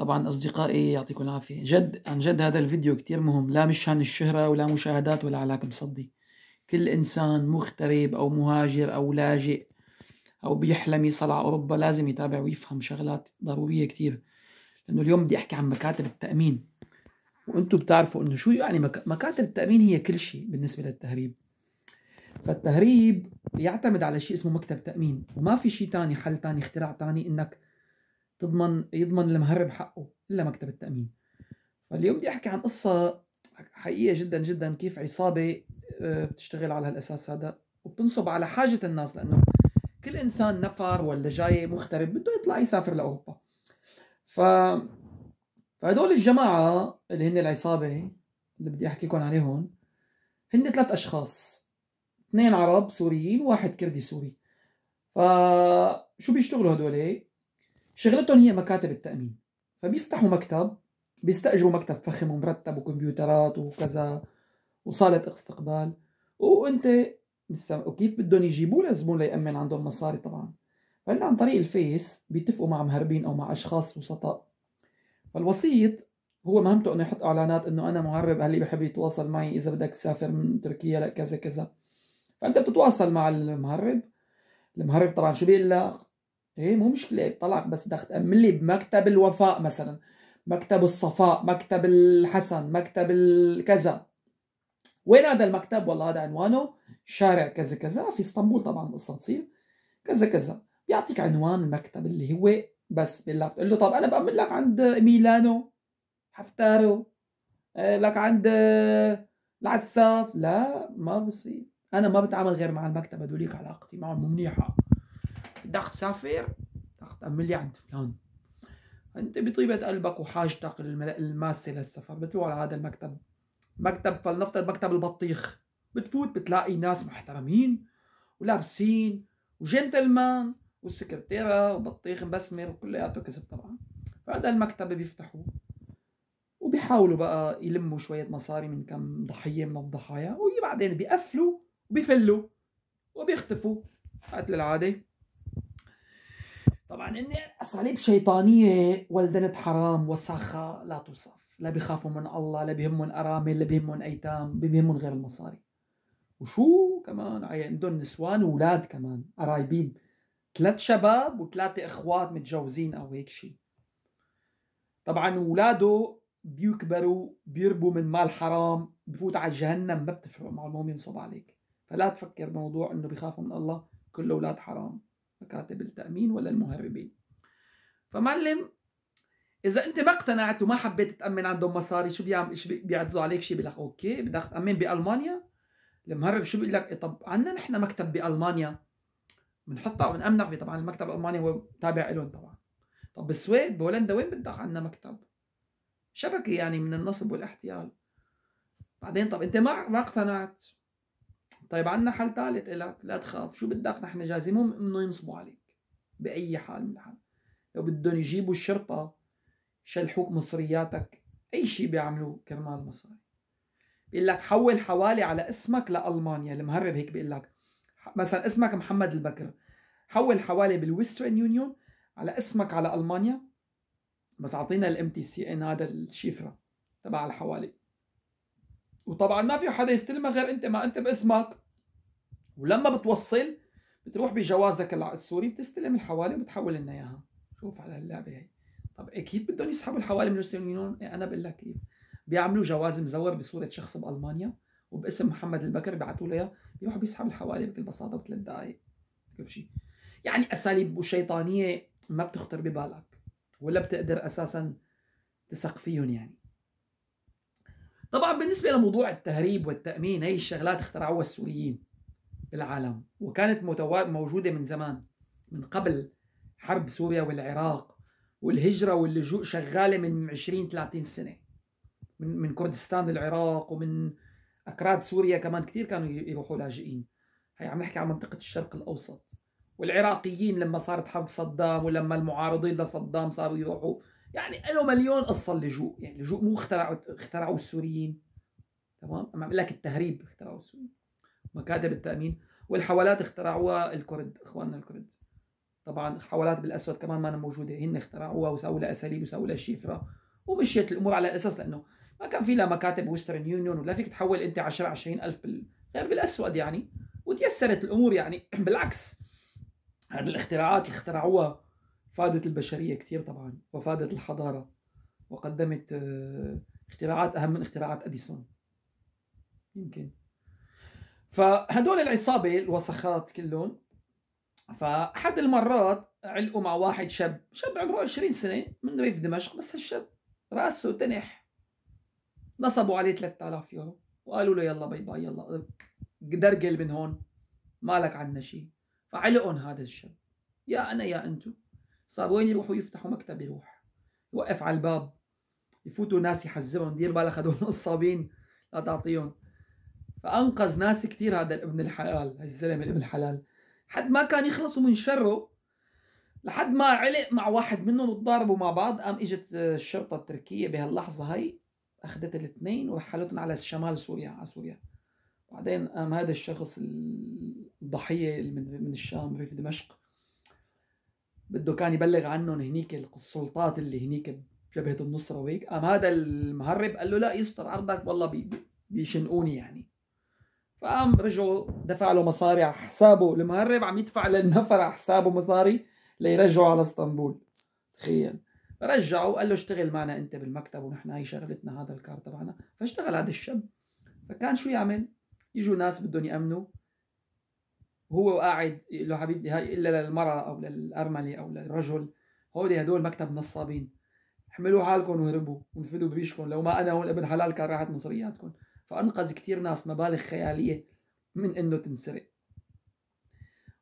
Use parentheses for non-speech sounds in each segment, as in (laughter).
طبعا أصدقائي يعطيكم العافية جد عن جد هذا الفيديو كتير مهم لا مش عن الشهرة ولا مشاهدات ولا علاك مصدي كل إنسان مغترب أو مهاجر أو لاجئ أو بيحلم يصل على أوروبا لازم يتابع ويفهم شغلات ضرورية كتير لأنه اليوم بدي أحكي عن مكاتب التأمين وأنتم بتعرفوا أنه شو يعني مك... مكاتب التأمين هي كل شيء بالنسبة للتهريب فالتهريب يعتمد على شيء اسمه مكتب تأمين وما في شيء تاني حل تاني اختراع تاني انك تضمن يضمن المهرب حقه الا مكتب التامين فاليوم بدي احكي عن قصه حقيقيه جدا جدا كيف عصابه آه، بتشتغل على هالاساس هذا وبتنصب على حاجه الناس لانه كل انسان نفر ولا جاي مغترب بده يطلع يسافر لاوروبا ف فهدول الجماعه اللي هن العصابه اللي بدي احكي لكم عليهم هن ثلاث اشخاص اثنين عرب سوريين وواحد كردي سوري فشو بيشتغلوا هدول شغلتهم هي مكاتب التامين فبيفتحوا مكتب بيستاجروا مكتب فخم ومرتب وكمبيوترات وكذا وصاله استقبال وانت وكيف بدهم يجيبوا للزبون ليامن عندهم مصاري طبعا فهن عن طريق الفيس بيتفقوا مع مهربين او مع اشخاص وسطاء فالوسيط هو مهمته انه يحط اعلانات انه انا مهرب هل بحب يتواصل معي اذا بدك تسافر من تركيا لكذا كذا فانت بتتواصل مع المهرب المهرب طبعا شو بيقول لك ايه مو مشكله طلع بس بدك تامن لي بمكتب الوفاء مثلا مكتب الصفاء مكتب الحسن مكتب الكذا وين هذا المكتب والله هذا عنوانه شارع كذا كذا في اسطنبول طبعا قصه كذا كذا بيعطيك عنوان المكتب اللي هو بس بالله بتقول له طب انا بامن لك عند ميلانو حفتارو آه، لك عند آه، العساف لا ما بصير انا ما بتعامل غير مع المكتب هدوليك علاقتي معهم منيحه ضغط صفير ضغط أعمل عند فلان أنت بطيبة قلبك وحاجتك الماسة للسفر بتروح على هذا المكتب مكتب فلنفترض مكتب البطيخ بتفوت بتلاقي ناس محترمين ولابسين وجنتلمان والسكرتيرة وبطيخ مبسمر وكلياته كذب طبعا فهذا المكتب بيفتحوه وبيحاولوا بقى يلموا شوية مصاري من كم ضحية من الضحايا وبعدين بيقفلوا وبيفلوا وبيختفوا قتل العادة طبعا هن اساليب شيطانيه ولدنت حرام وسخة لا توصف لا بيخافوا من الله لا بيهمهم ارامل لا بيهمهم ايتام بيهمهم غير المصاري وشو كمان عندهم نسوان واولاد كمان قرايبين ثلاث شباب وثلاثه اخوات متجوزين او هيك شيء طبعا اولاده بيكبروا بيربوا من مال حرام بفوت على جهنم ما بتفرق معه المهم ينصب عليك فلا تفكر بموضوع انه بيخافوا من الله كل اولاد حرام مكاتب التأمين ولا المهربين فمعلم إذا أنت ما اقتنعت وما حبيت تأمن عندهم مصاري شو بيعمل شو بيعدلوا عليك شيء بيقول لك أوكي بدك تأمن بألمانيا المهرب شو بيقول لك إيه طب عندنا نحن مكتب بألمانيا بنحطها نعم. وبنأمنك فيه طبعا المكتب الألماني هو تابع لهم طبعا طب بالسويد بهولندا وين بدك عندنا مكتب شبكة يعني من النصب والاحتيال بعدين طب أنت ما ما اقتنعت طيب عندنا حل ثالث لك لا تخاف شو بدك نحن جاهزين مو انه ينصبوا عليك باي حال من الحال لو بدهم يجيبوا الشرطه شلحوك مصرياتك اي شيء بيعملوه كرمال مصاري بيقول لك حول حوالي على اسمك لالمانيا المهرب هيك بيقول لك مثلا اسمك محمد البكر حول حوالي بالويسترن يونيون على اسمك على المانيا بس اعطينا الام تي سي ان هذا الشفره تبع الحوالي وطبعا ما في حدا يستلمها غير انت ما انت باسمك ولما بتوصل بتروح بجوازك السوري بتستلم الحوالي وبتحول لنا اياها شوف على اللعبه هي طب إيه كيف بدهم يسحبوا الحوالي من المسلمين إيه انا بقول لك كيف بيعملوا جواز مزور بصوره شخص بالمانيا وباسم محمد البكر بيبعثوا له اياه بيروح بيسحب الحوالي بكل بساطه بثلاث دقائق كيف شيء يعني اساليب شيطانيه ما بتخطر ببالك ولا بتقدر اساسا تثق فيهم يعني طبعا بالنسبة لموضوع التهريب والتأمين هي الشغلات اخترعوها السوريين بالعالم وكانت موجودة من زمان من قبل حرب سوريا والعراق والهجرة واللجوء شغالة من 20 30 سنة من من كردستان العراق ومن أكراد سوريا كمان كثير كانوا يروحوا لاجئين هي عم نحكي عن منطقة الشرق الأوسط والعراقيين لما صارت حرب صدام ولما المعارضين لصدام صاروا يروحوا يعني له مليون قصه اللجوء يعني اللجوء مو اخترعوا اخترعوا السوريين تمام عم بقول لك التهريب اخترعوا السوريين مكاتب التامين والحوالات اخترعوها الكرد اخواننا الكرد طبعا حوالات بالاسود كمان ما موجوده هن اخترعوها وساووا لها اساليب وساووا لها شفره ومشيت الامور على الاساس لانه ما كان في لا مكاتب ويسترن يونيون ولا فيك تحول انت 10 20000 بال... غير بالاسود يعني وتيسرت الامور يعني (clears throat) بالعكس هذه الاختراعات اللي اخترعوها فادت البشرية كثير طبعا وفادت الحضارة وقدمت آه، اختراعات أهم من اختراعات أديسون يمكن فهدول العصابة الوسخات كلهم فأحد المرات علقوا مع واحد شاب شاب عمره 20 سنة من ريف دمشق بس هالشاب رأسه تنح نصبوا عليه 3000 يورو وقالوا له يلا باي باي يلا درجل من هون مالك عنا شيء فعلقهم هذا الشاب يا أنا يا أنتو صار وين يروحوا يفتحوا مكتب يروح يوقف على الباب يفوتوا ناس يحذرهم دير بالك هدول نصابين لا تعطيهم فانقذ ناس كثير هذا الابن الحلال الزلمه الابن الحلال حد ما كان يخلصوا من شره لحد ما علق مع واحد منهم وتضاربوا مع بعض قام اجت الشرطه التركيه بهاللحظه هي اخذت الاثنين ورحلتهم على شمال سوريا على سوريا بعدين قام هذا الشخص الضحيه من الشام في دمشق بده كان يبلغ عنهم هنيك السلطات اللي هنيك بجبهه النصره وهيك قام هذا المهرب قال له لا يستر عرضك والله بيشنقوني يعني فقام رجعوا دفع له مصاري على حسابه المهرب عم يدفع للنفر على حسابه مصاري ليرجعوا على اسطنبول تخيل رجعوا وقال له اشتغل معنا انت بالمكتب ونحن هي شغلتنا هذا الكار تبعنا فاشتغل هذا الشاب فكان شو يعمل يجوا ناس بدهم يامنوا وهو قاعد يقول له حبيبتي هاي الا للمراه او للارمله او للرجل هودي هدول مكتب نصابين حملوا حالكم وهربوا وانفدوا بريشكم لو ما انا هون ابن حلال كان راحت مصرياتكم فانقذ كثير ناس مبالغ خياليه من انه تنسرق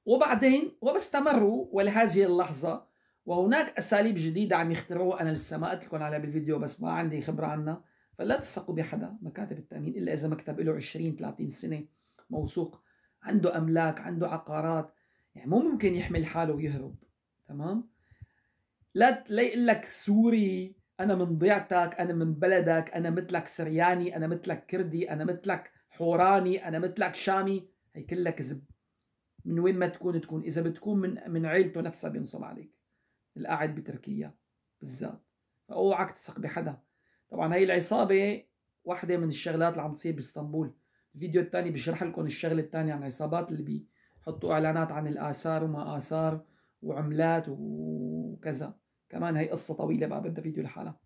وبعدين وبستمروا ولهذه اللحظه وهناك اساليب جديده عم يخترعوها انا لسه ما قلت لكم عليها بالفيديو بس ما عندي خبره عنها فلا تثقوا بحدا مكاتب التامين الا اذا مكتب له 20 30 سنه موثوق عنده املاك عنده عقارات يعني مو ممكن يحمل حاله ويهرب تمام لا لا يقول لك سوري انا من ضيعتك انا من بلدك انا مثلك سرياني انا مثلك كردي انا مثلك حوراني انا مثلك شامي هي كلها كذب من وين ما تكون تكون اذا بتكون من من عيلته نفسها بينصب عليك القاعد بتركيا بالذات فاوعك تثق بحدا طبعا هي العصابه واحده من الشغلات اللي عم تصير باسطنبول الفيديو الثاني بشرح لكم الشغله الثانيه عن عصابات اللي بيحطوا اعلانات عن الاثار وما اثار وعملات وكذا كمان هي قصه طويله بقى بدها فيديو لحالها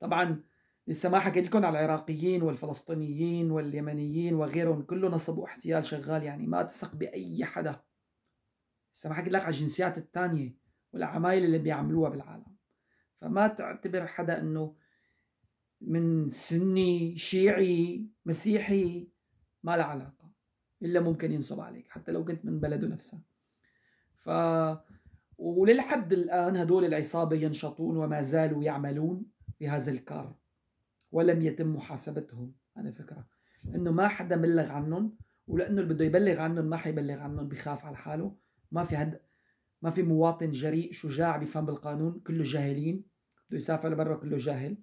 طبعا لسه ما حكيت لكم على العراقيين والفلسطينيين واليمنيين وغيرهم كله نصب واحتيال شغال يعني ما تثق باي حدا لسه ما حكيت لك على الجنسيات الثانيه والعمايل اللي بيعملوها بالعالم فما تعتبر حدا انه من سني شيعي مسيحي ما لها علاقه الا ممكن ينصب عليك حتى لو كنت من بلده نفسها ف وللحد الان هدول العصابه ينشطون وما زالوا يعملون في هذا الكار ولم يتم محاسبتهم على فكره انه ما حدا بلغ عنهم ولانه اللي بده يبلغ عنهم ما حيبلغ عنهم بخاف على حاله ما في هد ما في مواطن جريء شجاع بيفهم بالقانون كله جاهلين بده يسافر لبرا كله جاهل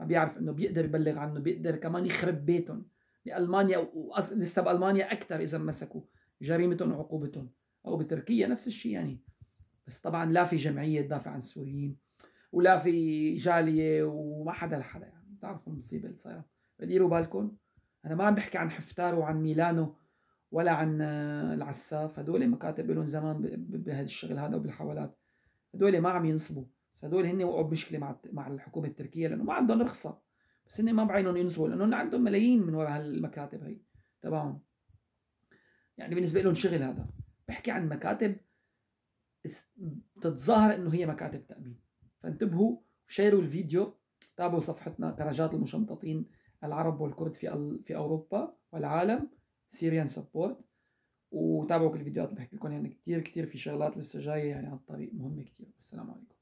ما بيعرف انه بيقدر يبلغ عنه بيقدر كمان يخرب بيتهم بالمانيا ولسه بالمانيا اكثر اذا مسكوا جريمتهم وعقوبتهم او بتركيا نفس الشيء يعني بس طبعا لا في جمعيه تدافع عن السوريين ولا في جاليه وما حدا لحدا يعني بتعرفوا المصيبه اللي صايره فديروا بالكم انا ما عم بحكي عن حفتار وعن ميلانو ولا عن آه، العساف هدول مكاتب لهم زمان بهذا الشغل هذا وبالحوالات هدول ما عم ينصبوا بس هدول هن وقعوا بمشكله مع مع الحكومه التركيه لانه ما عندهم رخصه بس هن ما بعينهم ينزلوا لانه عندهم ملايين من وراء هالمكاتب هي تبعهم يعني بالنسبه لهم شغل هذا بحكي عن مكاتب تتظاهر انه هي مكاتب تامين فانتبهوا وشيروا الفيديو تابعوا صفحتنا كراجات المشمططين العرب والكرد في في اوروبا والعالم سيريان سبورت وتابعوا كل الفيديوهات اللي بحكي لكم يعني كثير كثير في شغلات لسه جايه يعني على الطريق مهمه كثير والسلام عليكم